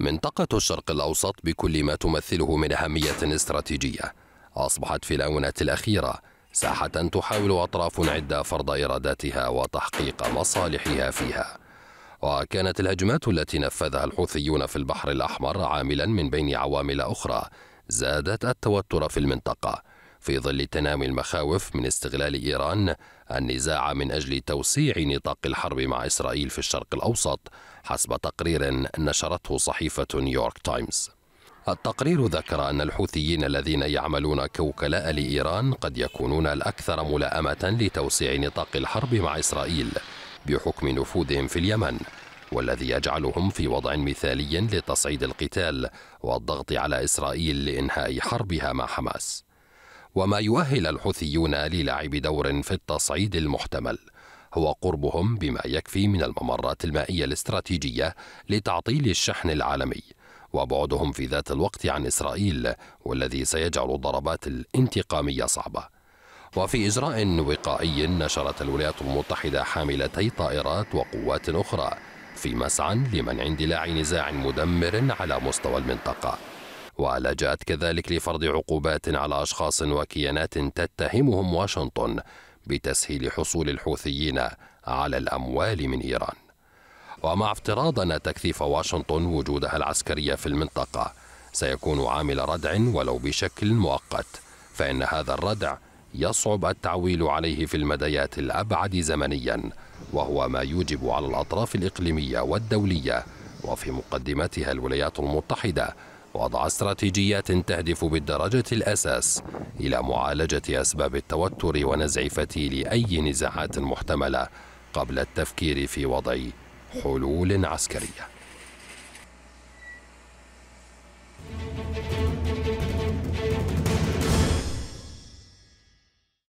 منطقة الشرق الأوسط بكل ما تمثله من أهمية استراتيجية أصبحت في الآونة الأخيرة ساحة تحاول أطراف عدة فرض إراداتها وتحقيق مصالحها فيها وكانت الهجمات التي نفذها الحوثيون في البحر الأحمر عاملا من بين عوامل أخرى زادت التوتر في المنطقة في ظل تنامي المخاوف من استغلال إيران النزاع من أجل توسيع نطاق الحرب مع إسرائيل في الشرق الأوسط حسب تقرير نشرته صحيفة نيويورك تايمز التقرير ذكر أن الحوثيين الذين يعملون كوكلاء لإيران قد يكونون الأكثر ملاءمه لتوسيع نطاق الحرب مع إسرائيل بحكم نفوذهم في اليمن والذي يجعلهم في وضع مثالي لتصعيد القتال والضغط على إسرائيل لإنهاء حربها مع حماس وما يؤهل الحوثيون للعب دور في التصعيد المحتمل هو قربهم بما يكفي من الممرات المائية الاستراتيجية لتعطيل الشحن العالمي وبعدهم في ذات الوقت عن إسرائيل والذي سيجعل الضربات الانتقامية صعبة وفي إجراء وقائي نشرت الولايات المتحدة حاملتي طائرات وقوات أخرى في مسعى لمنع اندلاع نزاع مدمر على مستوى المنطقة ولجأت كذلك لفرض عقوبات على أشخاص وكيانات تتهمهم واشنطن بتسهيل حصول الحوثيين على الأموال من إيران ومع افتراض أن تكثيف واشنطن وجودها العسكري في المنطقة سيكون عامل ردع ولو بشكل مؤقت فإن هذا الردع يصعب التعويل عليه في المديات الأبعد زمنيا وهو ما يوجب على الأطراف الإقليمية والدولية وفي مقدمتها الولايات المتحدة وضع استراتيجيات تهدف بالدرجة الأساس إلى معالجة أسباب التوتر ونزع فتيل أي نزاعات محتملة قبل التفكير في وضع حلول عسكريه